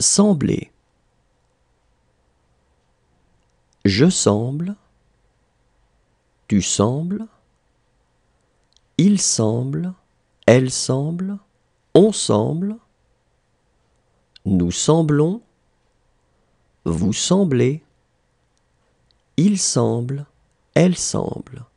sembler. Je semble, tu sembles, il semble, elle semble, on semble, nous semblons, vous semblez, il semble, elle semble.